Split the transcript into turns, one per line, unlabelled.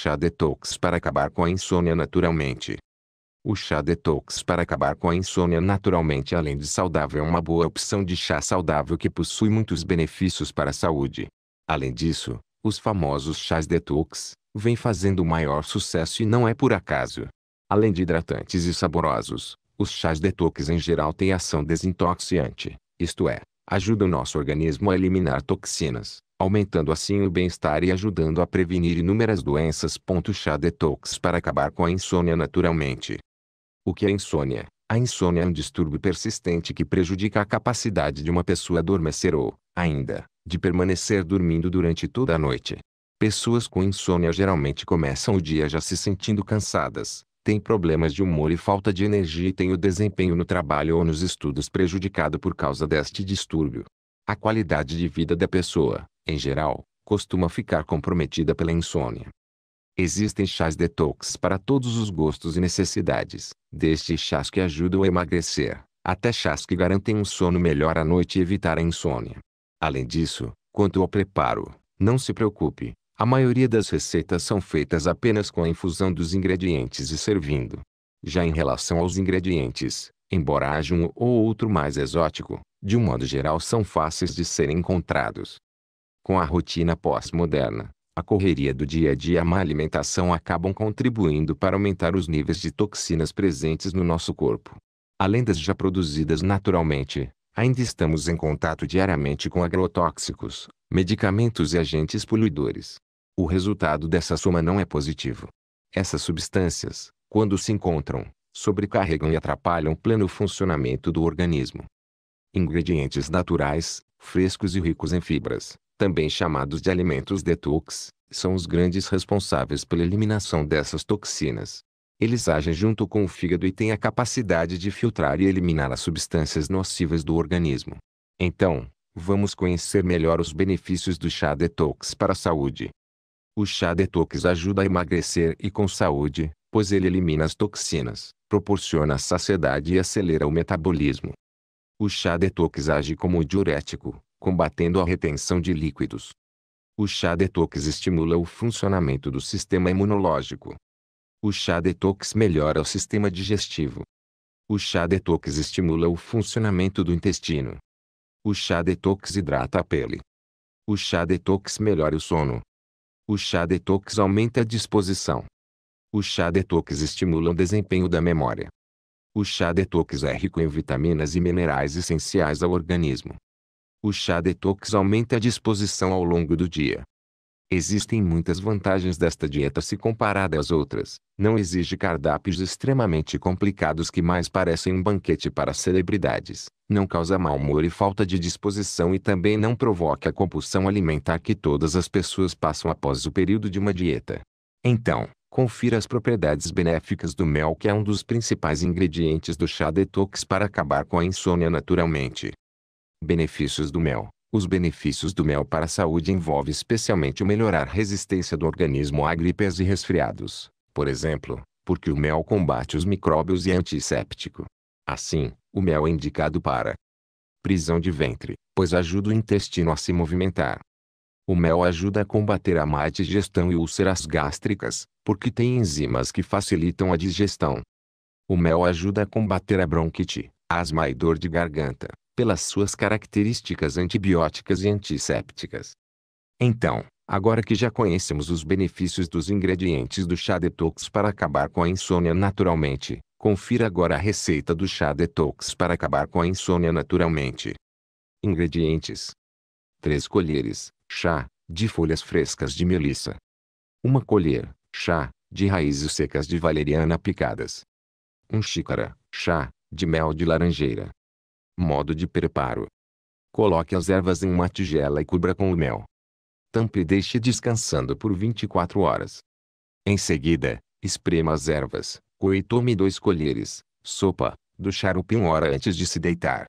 Chá detox para acabar com a insônia naturalmente. O chá detox para acabar com a insônia naturalmente além de saudável é uma boa opção de chá saudável que possui muitos benefícios para a saúde. Além disso, os famosos chás detox vêm fazendo maior sucesso e não é por acaso. Além de hidratantes e saborosos, os chás detox em geral têm ação desintoxiante, isto é, ajuda o nosso organismo a eliminar toxinas, aumentando assim o bem-estar e ajudando a prevenir inúmeras doenças. Chá detox para acabar com a insônia naturalmente. O que é insônia? A insônia é um distúrbio persistente que prejudica a capacidade de uma pessoa adormecer ou, ainda, de permanecer dormindo durante toda a noite. Pessoas com insônia geralmente começam o dia já se sentindo cansadas, tem problemas de humor e falta de energia e tem o desempenho no trabalho ou nos estudos prejudicado por causa deste distúrbio. A qualidade de vida da pessoa, em geral, costuma ficar comprometida pela insônia. Existem chás detox para todos os gostos e necessidades, desde chás que ajudam a emagrecer, até chás que garantem um sono melhor à noite e evitar a insônia. Além disso, quanto ao preparo, não se preocupe, a maioria das receitas são feitas apenas com a infusão dos ingredientes e servindo. Já em relação aos ingredientes, embora haja um ou outro mais exótico, de um modo geral são fáceis de serem encontrados. Com a rotina pós-moderna, a correria do dia a dia e a má alimentação acabam contribuindo para aumentar os níveis de toxinas presentes no nosso corpo. Além das já produzidas naturalmente, ainda estamos em contato diariamente com agrotóxicos, medicamentos e agentes poluidores o resultado dessa soma não é positivo. Essas substâncias, quando se encontram, sobrecarregam e atrapalham o pleno funcionamento do organismo. Ingredientes naturais, frescos e ricos em fibras, também chamados de alimentos detox, são os grandes responsáveis pela eliminação dessas toxinas. Eles agem junto com o fígado e têm a capacidade de filtrar e eliminar as substâncias nocivas do organismo. Então, vamos conhecer melhor os benefícios do chá detox para a saúde. O chá detox ajuda a emagrecer e com saúde, pois ele elimina as toxinas, proporciona saciedade e acelera o metabolismo. O chá detox age como diurético, combatendo a retenção de líquidos. O chá detox estimula o funcionamento do sistema imunológico. O chá detox melhora o sistema digestivo. O chá detox estimula o funcionamento do intestino. O chá detox hidrata a pele. O chá detox melhora o sono. O chá detox aumenta a disposição. O chá detox estimula o desempenho da memória. O chá detox é rico em vitaminas e minerais essenciais ao organismo. O chá detox aumenta a disposição ao longo do dia. Existem muitas vantagens desta dieta se comparada às outras. Não exige cardápios extremamente complicados que mais parecem um banquete para celebridades. Não causa mau humor e falta de disposição e também não provoca a compulsão alimentar que todas as pessoas passam após o período de uma dieta. Então, confira as propriedades benéficas do mel que é um dos principais ingredientes do chá detox para acabar com a insônia naturalmente. Benefícios do mel os benefícios do mel para a saúde envolvem especialmente melhorar a resistência do organismo a gripes e resfriados, por exemplo, porque o mel combate os micróbios e é antisséptico. Assim, o mel é indicado para prisão de ventre, pois ajuda o intestino a se movimentar. O mel ajuda a combater a má digestão e úlceras gástricas, porque tem enzimas que facilitam a digestão. O mel ajuda a combater a bronquite, asma e dor de garganta, pelas suas características antibióticas e antissépticas. Então, agora que já conhecemos os benefícios dos ingredientes do chá detox para acabar com a insônia naturalmente, confira agora a receita do chá detox para acabar com a insônia naturalmente. Ingredientes: 3 colheres, chá, de folhas frescas de melissa. 1 colher, chá, de raízes secas de valeriana picadas. 1 xícara, chá, de mel de laranjeira. Modo de preparo. Coloque as ervas em uma tigela e cubra com o mel. Tampe e deixe descansando por 24 horas. Em seguida, esprema as ervas, coe e tome dois colheres, sopa, do chá hora antes de se deitar.